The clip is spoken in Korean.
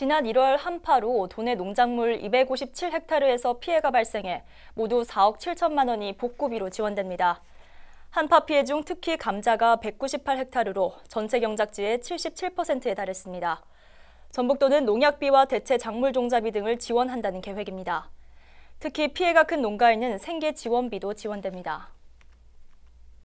지난 1월 한파로 도내 농작물 257헥타르에서 피해가 발생해 모두 4억 7천만 원이 복구비로 지원됩니다. 한파 피해 중 특히 감자가 198헥타르로 전체 경작지의 77%에 달했습니다. 전북도는 농약비와 대체 작물 종자비 등을 지원한다는 계획입니다. 특히 피해가 큰 농가에는 생계 지원비도 지원됩니다.